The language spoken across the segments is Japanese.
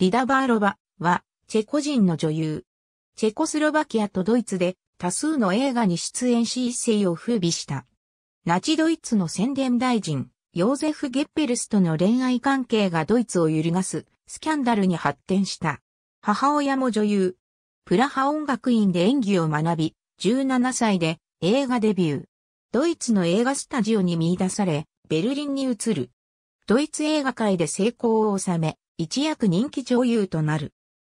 リダバーロバは、チェコ人の女優。チェコスロバキアとドイツで多数の映画に出演し一世を風靡した。ナチドイツの宣伝大臣、ヨーゼフ・ゲッペルスとの恋愛関係がドイツを揺るがすスキャンダルに発展した。母親も女優。プラハ音楽院で演技を学び、17歳で映画デビュー。ドイツの映画スタジオに見出され、ベルリンに移る。ドイツ映画界で成功を収め、一躍人気女優となる。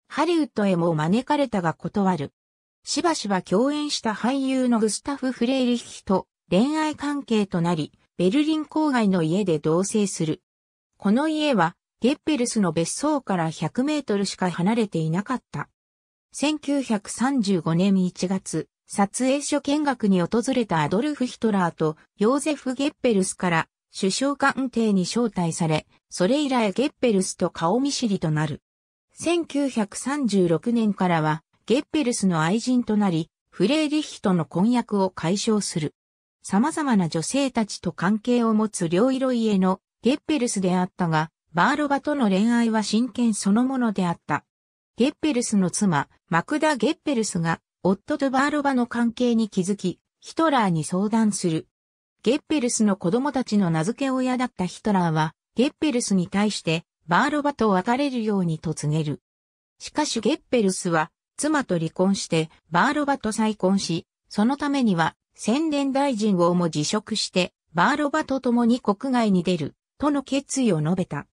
ハリウッドへも招かれたが断る。しばしば共演した俳優のグスタフ・フレイリヒと恋愛関係となり、ベルリン郊外の家で同棲する。この家は、ゲッペルスの別荘から100メートルしか離れていなかった。1935年1月、撮影所見学に訪れたアドルフ・ヒトラーとヨーゼフ・ゲッペルスから首相官邸に招待され、それ以来ゲッペルスと顔見知りとなる。1936年からは、ゲッペルスの愛人となり、フレーリヒとの婚約を解消する。様々な女性たちと関係を持つ両色家のゲッペルスであったが、バーロバとの恋愛は真剣そのものであった。ゲッペルスの妻、マクダ・ゲッペルスが、夫とバーロバの関係に気づき、ヒトラーに相談する。ゲッペルスの子供たちの名付け親だったヒトラーは、ゲッペルスに対して、バーロバと別れるようにと告げる。しかしゲッペルスは、妻と離婚して、バーロバと再婚し、そのためには、宣伝大臣をも辞職して、バーロバと共に国外に出る、との決意を述べた。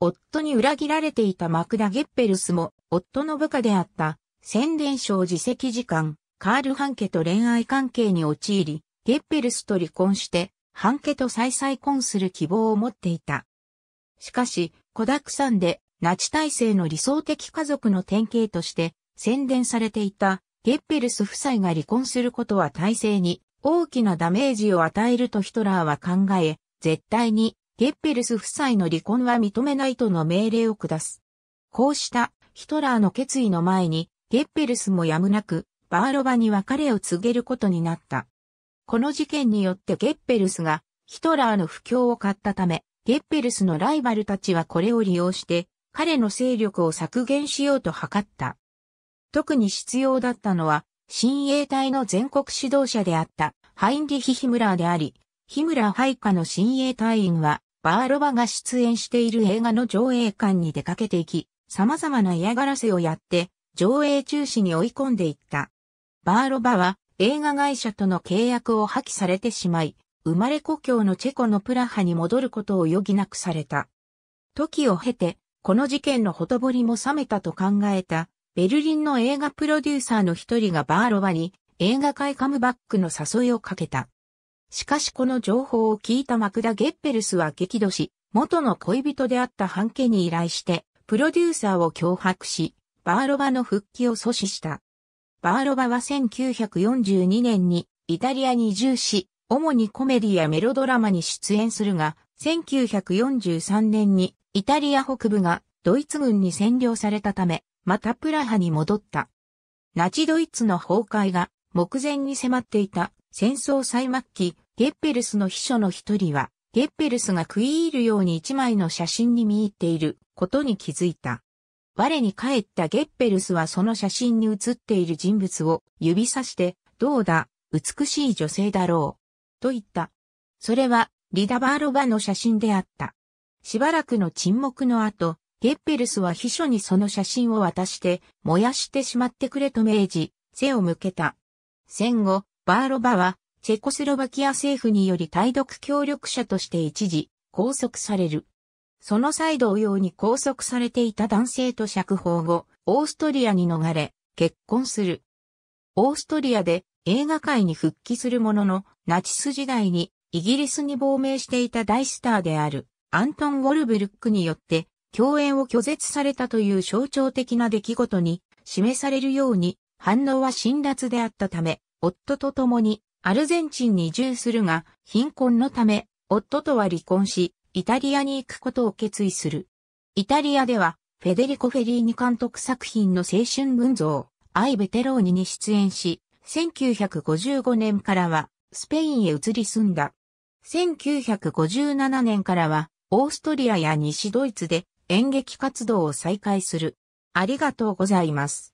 夫に裏切られていたマクダ・ゲッペルスも、夫の部下であった、宣伝省自責時間、カール・ハンケと恋愛関係に陥り、ゲッペルスと離婚して、ハンケと再再婚する希望を持っていた。しかし、子沢山で、ナチ体制の理想的家族の典型として、宣伝されていた、ゲッペルス夫妻が離婚することは体制に大きなダメージを与えるとヒトラーは考え、絶対にゲッペルス夫妻の離婚は認めないとの命令を下す。こうしたヒトラーの決意の前に、ゲッペルスもやむなく、バーロバに別れを告げることになった。この事件によってゲッペルスがヒトラーの不況を買ったため、ゲッペルスのライバルたちはこれを利用して彼の勢力を削減しようと図った。特に必要だったのは、親衛隊の全国指導者であったハインリヒ・ヒムラーであり、ヒムラー配下の親衛隊員は、バーロバが出演している映画の上映館に出かけていき、様々な嫌がらせをやって、上映中止に追い込んでいった。バーロバは、映画会社との契約を破棄されてしまい、生まれ故郷のチェコのプラハに戻ることを余儀なくされた。時を経て、この事件のほとぼりも冷めたと考えた、ベルリンの映画プロデューサーの一人がバーロバに映画界カムバックの誘いをかけた。しかしこの情報を聞いたマクダ・ゲッペルスは激怒し、元の恋人であったハンケに依頼して、プロデューサーを脅迫し、バーロバの復帰を阻止した。バーロバは1942年にイタリアに移住し、主にコメディやメロドラマに出演するが、1943年にイタリア北部がドイツ軍に占領されたため、またプラハに戻った。ナチドイツの崩壊が目前に迫っていた戦争最末期、ゲッペルスの秘書の一人は、ゲッペルスが食い入るように一枚の写真に見入っていることに気づいた。我に帰ったゲッペルスはその写真に写っている人物を指さして、どうだ、美しい女性だろう。と言った。それは、リダバーロバの写真であった。しばらくの沈黙の後、ゲッペルスは秘書にその写真を渡して、燃やしてしまってくれと命じ、背を向けた。戦後、バーロバは、チェコスロバキア政府により対独協力者として一時、拘束される。その際同様に拘束されていた男性と釈放後、オーストリアに逃れ、結婚する。オーストリアで映画界に復帰するものの、ナチス時代にイギリスに亡命していた大スターであるアントン・ウォルブルックによって共演を拒絶されたという象徴的な出来事に示されるように反応は辛辣であったため、夫と共にアルゼンチンに移住するが貧困のため夫とは離婚し、イタリアに行くことを決意する。イタリアでは、フェデリコ・フェリーニ監督作品の青春群像、アイ・ベテローニに出演し、1955年からは、スペインへ移り住んだ。1957年からは、オーストリアや西ドイツで演劇活動を再開する。ありがとうございます。